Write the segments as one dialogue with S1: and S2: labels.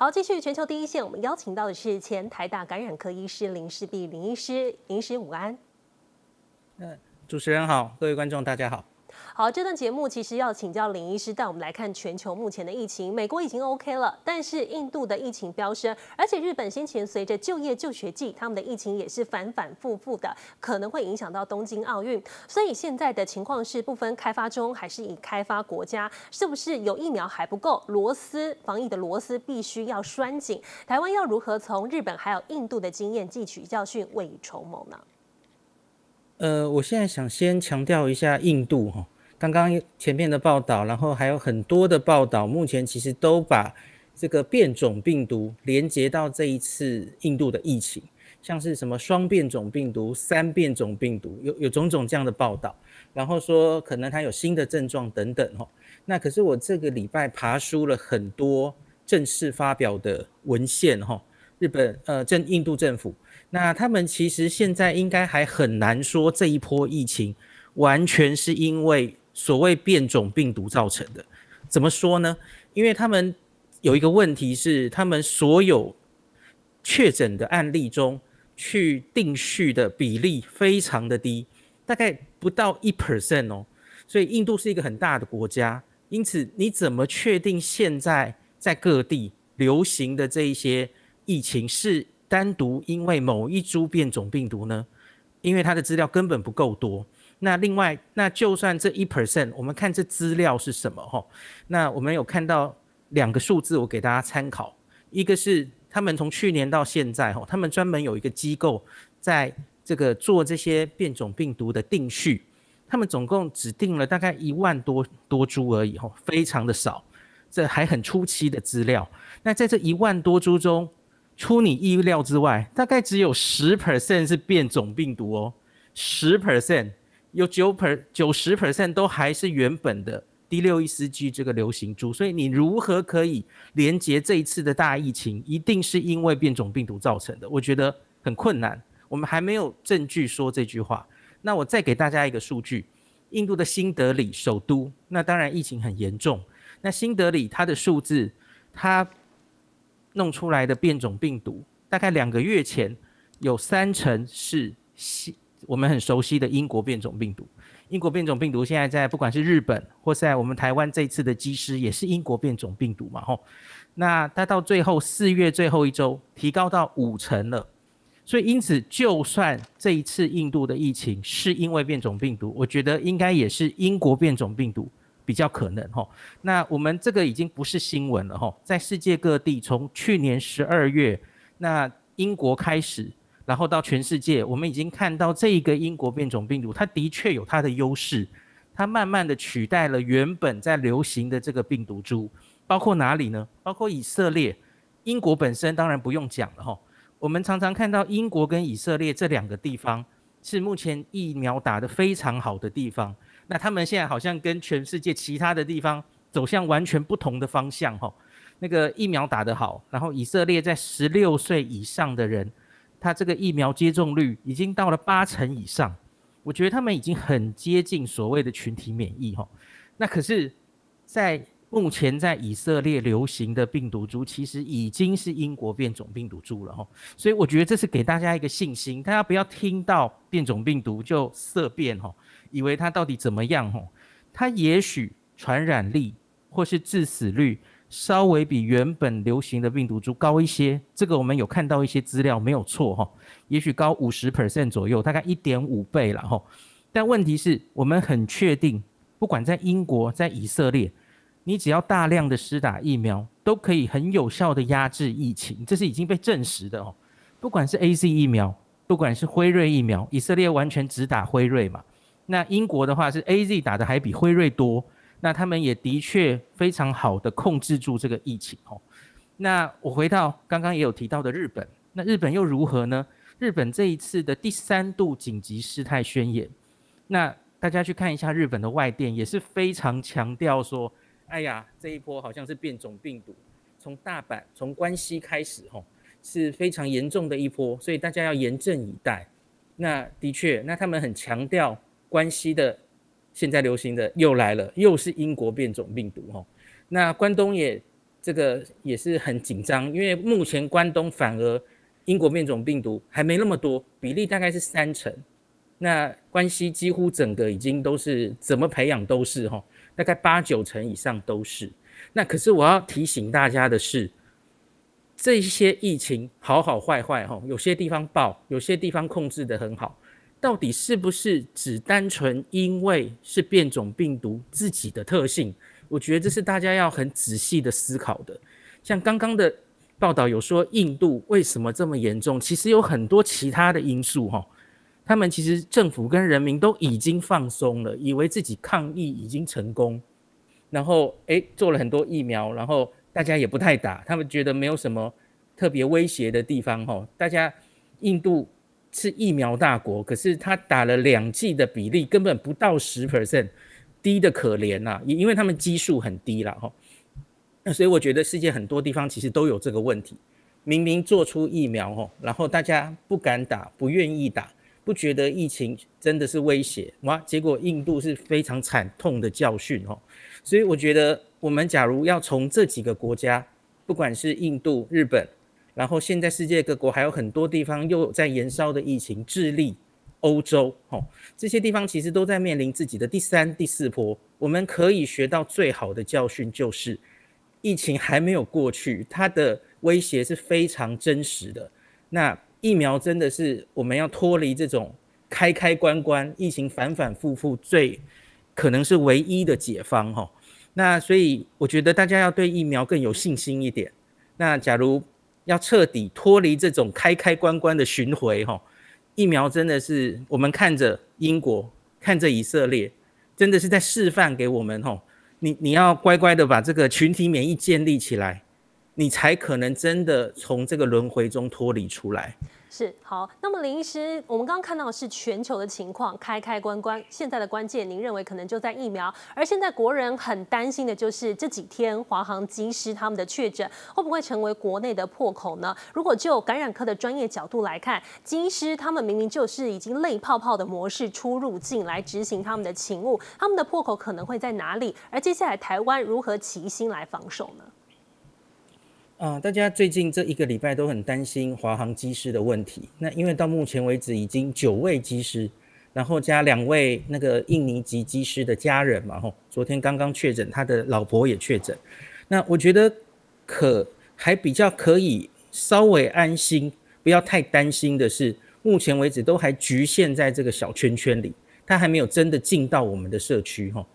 S1: 好，继续全球第一线，我们邀请到的是前台大感染科医师林世碧林医师，林师午安。嗯，
S2: 主持人好，各位观众大家好。
S1: 好，这段节目其实要请教林医师，带我们来看全球目前的疫情。美国已经 OK 了，但是印度的疫情飙升，而且日本先前随着就业、就学季，他们的疫情也是反反复复的，可能会影响到东京奥运。所以现在的情况是，不分开发中还是已开发国家，是不是有疫苗还不够？螺丝防疫的螺丝必须要拴紧。台湾要如何从日本还有印度的经验汲取教训，未雨绸缪呢？
S2: 呃，我现在想先强调一下印度哈。刚刚前面的报道，然后还有很多的报道，目前其实都把这个变种病毒连接到这一次印度的疫情，像是什么双变种病毒、三变种病毒，有有种种这样的报道，然后说可能它有新的症状等等哈。那可是我这个礼拜爬书了很多正式发表的文献哈，日本呃政印度政府，那他们其实现在应该还很难说这一波疫情完全是因为。所谓变种病毒造成的，怎么说呢？因为他们有一个问题是，他们所有确诊的案例中，去定序的比例非常的低，大概不到一 percent 哦。所以印度是一个很大的国家，因此你怎么确定现在在各地流行的这一些疫情是单独因为某一株变种病毒呢？因为它的资料根本不够多。那另外，那就算这一 percent，我们看这资料是什么哈？那我们有看到两个数字，我给大家参考。一个是他们从去年到现在哈，他们专门有一个机构在这个做这些变种病毒的定序，他们总共只定了大概一万多多株而已哈，非常的少。这还很初期的资料。那在这一万多株中，出你意料之外，大概只有十 percent 是变种病毒哦，十 percent。有九 per 九十 percent 都还是原本的 D 六一四 G 这个流行株，所以你如何可以连接这一次的大疫情，一定是因为变种病毒造成的？我觉得很困难，我们还没有证据说这句话。那我再给大家一个数据，印度的新德里首都，那当然疫情很严重。那新德里它的数字，它弄出来的变种病毒，大概两个月前有三成是新。我们很熟悉的英国变种病毒，英国变种病毒现在在不管是日本或是在我们台湾这次的机师也是英国变种病毒嘛吼，那它到最后四月最后一周提高到五成了，所以因此就算这一次印度的疫情是因为变种病毒，我觉得应该也是英国变种病毒比较可能吼。那我们这个已经不是新闻了吼，在世界各地从去年十二月那英国开始。然后到全世界，我们已经看到这一个英国变种病毒，它的确有它的优势，它慢慢的取代了原本在流行的这个病毒株，包括哪里呢？包括以色列、英国本身，当然不用讲了哈。我们常常看到英国跟以色列这两个地方是目前疫苗打得非常好的地方，那他们现在好像跟全世界其他的地方走向完全不同的方向哈。那个疫苗打得好，然后以色列在十六岁以上的人。它这个疫苗接种率已经到了八成以上，我觉得他们已经很接近所谓的群体免疫哈。那可是，在目前在以色列流行的病毒株，其实已经是英国变种病毒株了哈。所以我觉得这是给大家一个信心，大家不要听到变种病毒就色变哈，以为它到底怎么样哈？它也许传染力或是致死率。稍微比原本流行的病毒株高一些，这个我们有看到一些资料，没有错哈，也许高五十 percent 左右，大概一点五倍了哈。但问题是，我们很确定，不管在英国，在以色列，你只要大量的施打疫苗，都可以很有效的压制疫情，这是已经被证实的哦。不管是 A Z 疫苗，不管是辉瑞疫苗，以色列完全只打辉瑞嘛。那英国的话是 A Z 打的还比辉瑞多。那他们也的确非常好的控制住这个疫情哦。那我回到刚刚也有提到的日本，那日本又如何呢？日本这一次的第三度紧急事态宣言，那大家去看一下日本的外电，也是非常强调说，哎呀，这一波好像是变种病毒，从大阪从关西开始吼，是非常严重的一波，所以大家要严阵以待。那的确，那他们很强调关西的。现在流行的又来了，又是英国变种病毒哈。那关东也这个也是很紧张，因为目前关东反而英国变种病毒还没那么多，比例大概是三成。那关西几乎整个已经都是怎么培养都是哈，大概八九成以上都是。那可是我要提醒大家的是，这些疫情好好坏坏哈，有些地方爆，有些地方控制的很好。到底是不是只单纯因为是变种病毒自己的特性？我觉得这是大家要很仔细的思考的。像刚刚的报道有说印度为什么这么严重，其实有很多其他的因素哈。他们其实政府跟人民都已经放松了，以为自己抗疫已经成功，然后诶做了很多疫苗，然后大家也不太打，他们觉得没有什么特别威胁的地方哈。大家印度。是疫苗大国，可是他打了两剂的比例根本不到十 percent，低的可怜呐，也因为他们基数很低了哈，那所以我觉得世界很多地方其实都有这个问题，明明做出疫苗吼，然后大家不敢打、不愿意打、不觉得疫情真的是威胁哇，结果印度是非常惨痛的教训吼，所以我觉得我们假如要从这几个国家，不管是印度、日本。然后现在世界各国还有很多地方又在延烧的疫情，智利、欧洲，吼，这些地方其实都在面临自己的第三、第四波。我们可以学到最好的教训就是，疫情还没有过去，它的威胁是非常真实的。那疫苗真的是我们要脱离这种开开关关、疫情反反复复，最可能是唯一的解方。吼，那所以我觉得大家要对疫苗更有信心一点。那假如要彻底脱离这种开开关关的巡回，哈，疫苗真的是我们看着英国、看着以色列，真的是在示范给我们，哈，你你要乖乖的把这个群体免疫建立起来，你才可能真的从这个轮回中脱离出来。
S1: 是好，那么林医师，我们刚刚看到是全球的情况，开开关关，现在的关键，您认为可能就在疫苗，而现在国人很担心的就是这几天华航机师他们的确诊会不会成为国内的破口呢？如果就感染科的专业角度来看，机师他们明明就是已经累泡泡的模式出入境来执行他们的勤务，他们的破口可能会在哪里？而接下来台湾如何齐心来防守呢？
S2: 啊，大家最近这一个礼拜都很担心华航机师的问题。那因为到目前为止已经九位机师，然后加两位那个印尼籍机师的家人嘛，吼，昨天刚刚确诊，他的老婆也确诊。那我觉得可还比较可以稍微安心，不要太担心的是，目前为止都还局限在这个小圈圈里，他还没有真的进到我们的社区，吼。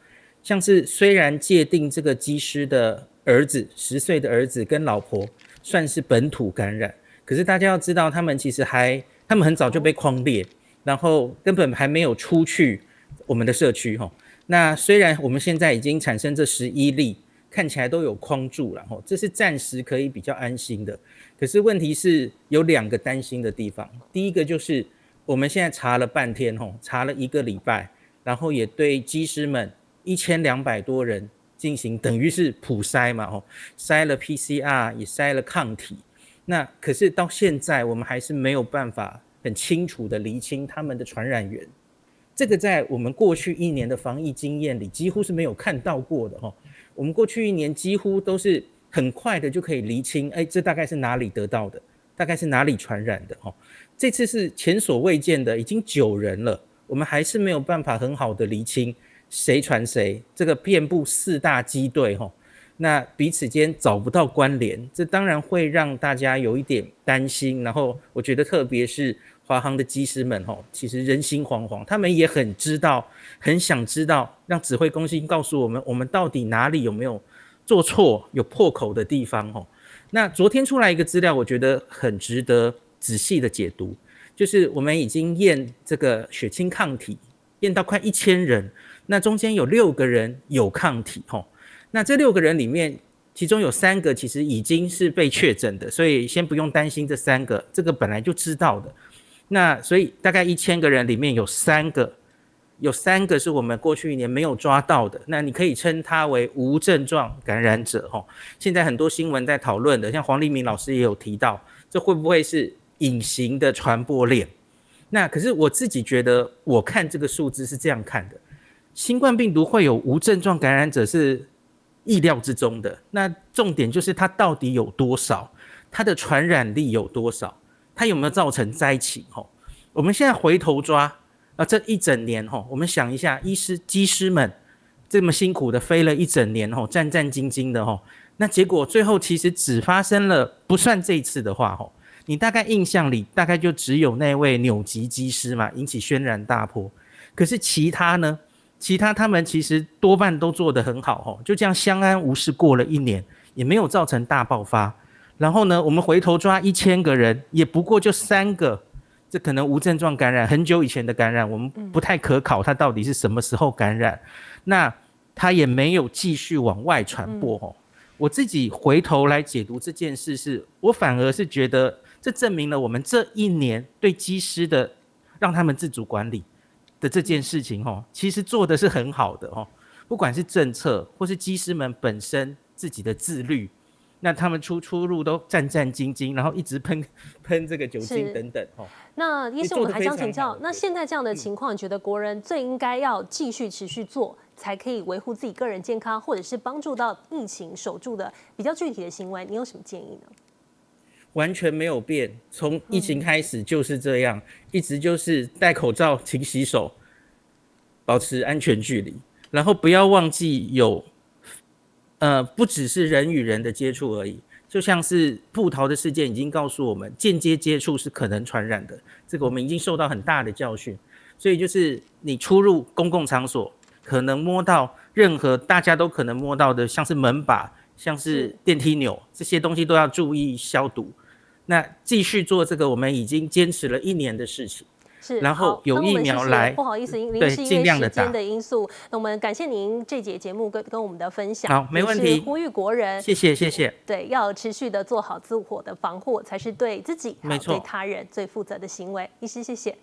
S2: 像是虽然界定这个机师的。儿子十岁的儿子跟老婆算是本土感染，可是大家要知道，他们其实还他们很早就被框列，然后根本还没有出去我们的社区哈。那虽然我们现在已经产生这十一例，看起来都有框住了，吼，这是暂时可以比较安心的。可是问题是有两个担心的地方，第一个就是我们现在查了半天吼，查了一个礼拜，然后也对机师们一千两百多人。进行等于是普筛嘛，哦，筛了 PCR 也筛了抗体，那可是到现在我们还是没有办法很清楚的厘清他们的传染源。这个在我们过去一年的防疫经验里几乎是没有看到过的，哦，我们过去一年几乎都是很快的就可以厘清，哎，这大概是哪里得到的，大概是哪里传染的，哦，这次是前所未见的，已经九人了，我们还是没有办法很好的厘清。谁传谁？这个遍布四大机队，吼，那彼此间找不到关联，这当然会让大家有一点担心。然后，我觉得特别是华航的机师们，吼，其实人心惶惶，他们也很知道，很想知道，让指挥中心告诉我们，我们到底哪里有没有做错，有破口的地方，吼。那昨天出来一个资料，我觉得很值得仔细的解读，就是我们已经验这个血清抗体，验到快一千人。那中间有六个人有抗体吼，那这六个人里面，其中有三个其实已经是被确诊的，所以先不用担心这三个，这个本来就知道的。那所以大概一千个人里面有三个，有三个是我们过去一年没有抓到的，那你可以称他为无症状感染者吼。现在很多新闻在讨论的，像黄立明老师也有提到，这会不会是隐形的传播链？那可是我自己觉得，我看这个数字是这样看的。新冠病毒会有无症状感染者是意料之中的，那重点就是它到底有多少，它的传染力有多少，它有没有造成灾情？吼，我们现在回头抓啊，这一整年吼，我们想一下，医师、机师们这么辛苦的飞了一整年吼，战战兢兢的吼，那结果最后其实只发生了不算这次的话吼，你大概印象里大概就只有那位纽吉机师嘛引起轩然大波，可是其他呢？其他他们其实多半都做得很好，吼，就这样相安无事过了一年，也没有造成大爆发。然后呢，我们回头抓一千个人，也不过就三个，这可能无症状感染，很久以前的感染，我们不太可考他到底是什么时候感染，那他也没有继续往外传播。吼，我自己回头来解读这件事，是我反而是觉得，这证明了我们这一年对机师的让他们自主管理。这件事情哦，其实做的是很好的哦，不管是政策或是机师们本身自己的自律，那他们出出入都战战兢兢，然后一直喷喷这个酒精等等哦。
S1: 那医生，我们还想请教，那现在这样的情况，你觉得国人最应该要继续持续做，才可以维护自己个人健康，或者是帮助到疫情守住的比较具体的行为，你有什么建议呢？
S2: 完全没有变，从疫情开始就是这样，一直就是戴口罩、勤洗手、保持安全距离，然后不要忘记有，呃，不只是人与人的接触而已，就像是葡萄的事件已经告诉我们，间接接触是可能传染的，这个我们已经受到很大的教训。所以就是你出入公共场所，可能摸到任何大家都可能摸到的，像是门把、像是电梯钮这些东西，都要注意消毒。那继续做这个，我们已经坚持了一年的事情，
S1: 是，然后有疫苗来，不好意思，对，尽量的时间的因素。那我们感谢您这节节目跟跟我们的分享，好，没问题，呼吁国人，谢谢，谢谢，对，要持续的做好自我的防护，才是对自己、对他人最负责的行为。医师，谢谢。